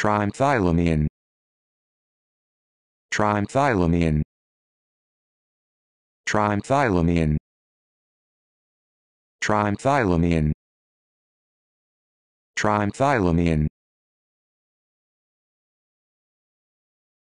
Trimethylamine. Trimethylamine. Trimethylamine. Trimethylamine. Trimethylamine.